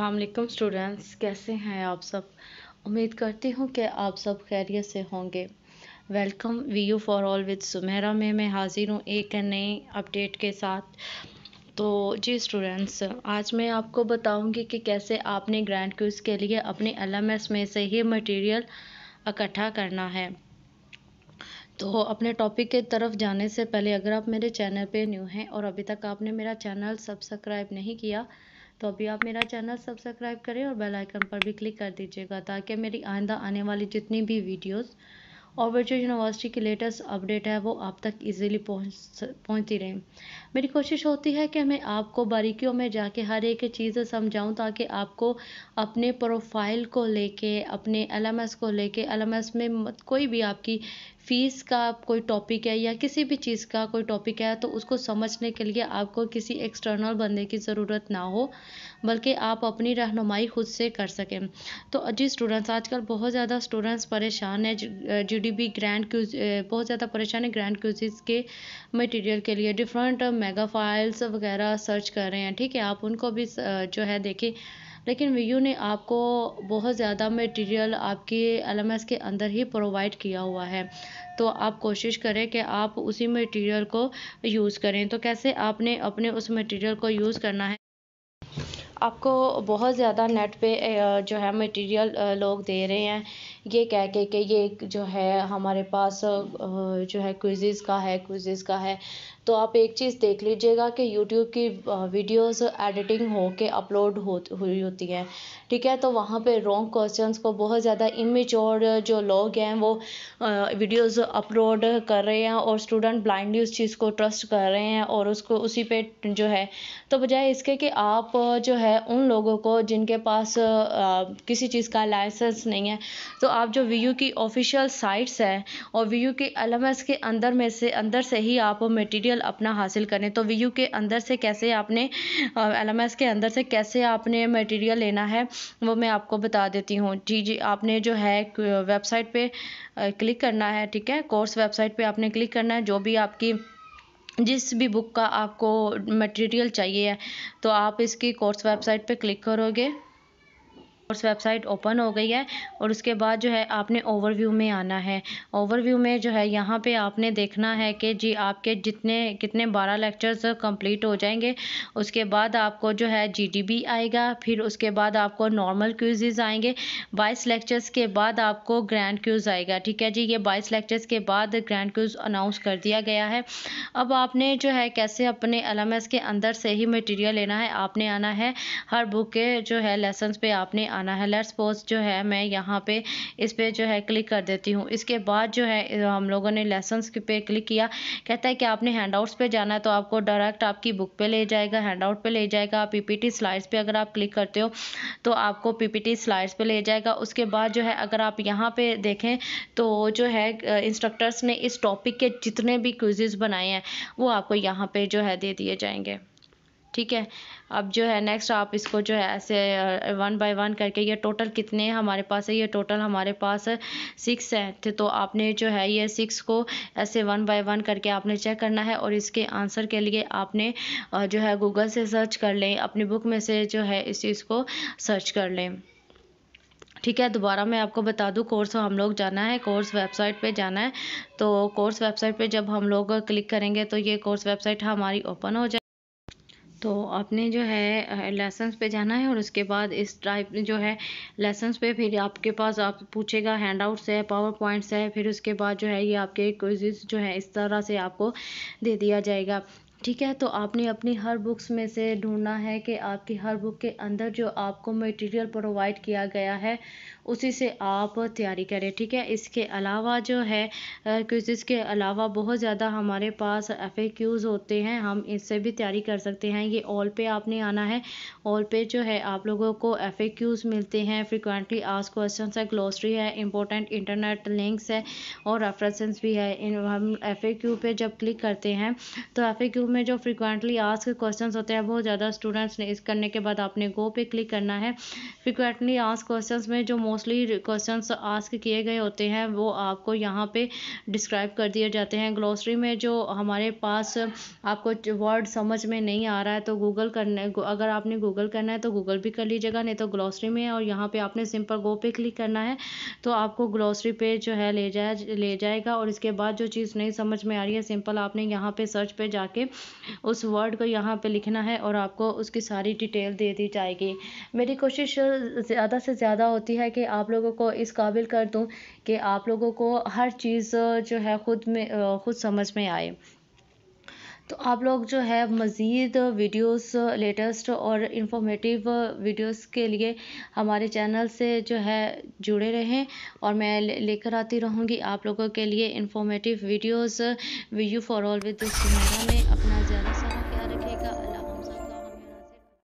असलकम स्टूडेंट्स कैसे हैं आप सब उम्मीद करती हूँ कि आप सब खैरियत से होंगे welcome V U for all with Sumera में मैं हाज़िर हूँ एक नए अपडेट के साथ तो जी स्टूडेंट्स आज मैं आपको बताऊँगी कि कैसे आपने ग्रैंड क्यूज़ के लिए अपने एल में से ही मटेरियल इकट्ठा करना है तो अपने टॉपिक के तरफ जाने से पहले अगर आप मेरे चैनल पर न्यू हैं और अभी तक आपने मेरा चैनल सब्सक्राइब नहीं किया तो अभी आप मेरा चैनल सब्सक्राइब करें और बेल आइकन पर भी क्लिक कर दीजिएगा ताकि मेरी आइंदा आने वाली जितनी भी वीडियोस और वर्चुअल यूनिवर्सिटी की लेटेस्ट अपडेट है वो आप तक इजीली पहुंच पहुंचती रहे मेरी कोशिश होती है कि मैं आपको बारीकियों में जाके हर एक चीज़ समझाऊं ताकि आपको अपने प्रोफाइल को लेके अपने एलएमएस को लेके एलएमएस में कोई भी आपकी फीस का कोई टॉपिक है या किसी भी चीज़ का कोई टॉपिक है तो उसको समझने के लिए आपको किसी एक्सटर्नल बंदे की ज़रूरत ना हो बल्कि आप अपनी रहनुमाई खुद से कर सकें तो जी स्टूडेंट्स आजकल बहुत ज़्यादा स्टूडेंट्स परेशान है G D B grand quiz बहुत ज़्यादा परेशान है ग्रैंड क्यूजिस के मटेरियल के लिए डिफरेंट मेगा फाइल्स वगैरह सर्च कर रहे हैं ठीक है आप उनको भी जो है देखें लेकिन वी यू ने आपको बहुत ज़्यादा मटेरियल आपके एल के अंदर ही प्रोवाइड किया हुआ है तो आप कोशिश करें कि आप उसी मटेरियल को यूज़ करें तो कैसे आपने अपने उस मटेरियल को यूज़ करना है आपको बहुत ज़्यादा नेट पे जो है मटेरियल लोग दे रहे हैं ये कह के कि ये एक जो है हमारे पास जो है क्विज़िज़ का है क्विज़िज़ का है तो आप एक चीज़ देख लीजिएगा कि यूट्यूब की वीडियोस एडिटिंग हो के अपलोड हो हुई होती हैं ठीक है तो वहाँ पे रॉन्ग क्वेश्चंस को बहुत ज़्यादा इमेच्योर जो लोग हैं वो वीडियोस अपलोड कर रहे हैं और स्टूडेंट ब्लाइंडली उस चीज़ को ट्रस्ट कर रहे हैं और उसको उसी पे जो है तो बजाय इसके कि आप जो है उन लोगों को जिनके पास किसी चीज़ का लाइसेंस नहीं है तो आप जो वी की ऑफिशियल साइट्स है और वी के एल के अंदर में से अंदर से ही आप मटेरियल अपना हासिल करें तो वी के अंदर से कैसे आपने एल के अंदर से कैसे आपने मटेरियल लेना है वो मैं आपको बता देती हूँ जी जी आपने जो है वेबसाइट पे क्लिक करना है ठीक है कोर्स वेबसाइट पे आपने क्लिक करना है जो भी आपकी जिस भी बुक का आपको मटेरियल चाहिए है तो आप इसकी कोर्स वेबसाइट पे क्लिक करोगे कोर्स वेबसाइट ओपन हो गई है और उसके बाद जो है आपने ओवरव्यू में आना है ओवरव्यू में जो है यहाँ पे आपने देखना है कि जी आपके जितने कितने बारह लेक्चर्स कंप्लीट हो जाएंगे उसके बाद आपको जो है जीडीबी आएगा फिर उसके बाद आपको नॉर्मल क्यूजेज आएंगे बाईस लेक्चर्स के बाद आपको ग्रैंड क्यूज आएगा ठीक है जी ये बाईस लेक्चर्स के बाद ग्रैंड क्यूज अनाउंस कर दिया गया है अब आपने जो है कैसे अपने एल के अंदर से ही मटीरियल लेना है आपने आना है हर बुक के जो है लेसन पर आपने आना है लेट्स पोस्ट जो है मैं यहाँ पे इस पर जो है क्लिक कर देती हूँ इसके बाद जो है हम लोगों ने लेसन्स पे क्लिक किया कहता है कि आपने हैंड आउट्स पर जाना है तो आपको डायरेक्ट आपकी बुक पे ले जाएगा हैंड आउट पर ले जाएगा पी पी स्लाइड्स पर अगर आप क्लिक करते हो तो आपको पी पी स्लाइड्स पर ले जाएगा उसके बाद जो है अगर आप यहाँ पर देखें तो जो है इंस्ट्रक्टर्स ने इस टॉपिक के जितने भी क्विजेज़ बनाए हैं वो आपको यहाँ पर जो है दे दिए जाएंगे ठीक है अब जो है नेक्स्ट आप इसको जो है ऐसे वन बाय वन करके ये टोटल कितने हमारे पास है ये टोटल हमारे पास सिक्स है थे तो आपने जो है ये सिक्स को ऐसे वन बाय वन करके आपने चेक करना है और इसके आंसर के लिए आपने जो है गूगल से सर्च कर लें अपनी बुक में से जो है इस चीज़ को सर्च कर लें ठीक है दोबारा मैं आपको बता दूं कोर्स हम लोग जाना है कोर्स वेबसाइट पे जाना है तो कोर्स वेबसाइट पे जब हम लोग क्लिक करेंगे तो ये कोर्स वेबसाइट हमारी ओपन हो जाए तो आपने जो है लेसन्स पे जाना है और उसके बाद इस टाइप जो है लेसन्स पे फिर आपके पास आप पूछेगा हैंड आउट्स है पावर पॉइंट्स है फिर उसके बाद जो है ये आपके क्विज़ जो है इस तरह से आपको दे दिया जाएगा ठीक है तो आपने अपनी हर बुक्स में से ढूंढना है कि आपकी हर बुक के अंदर जो आपको मटेरियल प्रोवाइड किया गया है उसी से आप तैयारी करें ठीक है इसके अलावा जो है क्योंकि इसके अलावा बहुत ज़्यादा हमारे पास एफ होते हैं हम इससे भी तैयारी कर सकते हैं ये ऑल पे आपने आना है ऑल पे जो है आप लोगों को एफ मिलते हैं फ्रिक्वेंटली आज क्वेश्चन है ग्लोसरी है इंपॉर्टेंट इंटरनेट लिंक्स है और रेफरेंसेस भी है इन हम एफ पे जब क्लिक करते हैं तो एफ टू में जो फ्रिक्वेंटली आस्क क्वेश्चन होते हैं बहुत ज़्यादा स्टूडेंट्स ने इस करने के बाद आपने गो पे क्लिक करना है फ्रिक्वेंटली आस्क क्वेश्चन में जो मोस्टली क्वेश्चन आस्क किए गए होते हैं वो आपको यहाँ पे डिस्क्राइब कर दिए जाते हैं ग्लोसरी में जो हमारे पास आपको वर्ड समझ में नहीं आ रहा है तो गूगल करने अगर आपने गूगल करना है तो गूगल भी कर लीजिएगा नहीं तो ग्लोसरी में और यहाँ पे आपने सिंपल गो पे क्लिक करना है तो आपको ग्लोसरी पे जो है ले जाए ले जाएगा और इसके बाद जो चीज़ नहीं समझ में आ रही है सिंपल आपने यहाँ पे सर्च पे जाके उस वर्ड को यहाँ पे लिखना है और आपको उसकी सारी डिटेल दे दी जाएगी मेरी कोशिश ज़्यादा से ज़्यादा होती है कि आप लोगों को इस काबिल कर दूँ कि आप लोगों को हर चीज़ जो है ख़ुद में ख़ुद समझ में आए तो आप लोग जो है मज़ीद वीडियोस लेटेस्ट और इन्फॉर्मेटिव वीडियोस के लिए हमारे चैनल से जो है जुड़े रहें और मैं लेकर आती रहूँगी आप लोगों के लिए informative videos V U for all with में अपना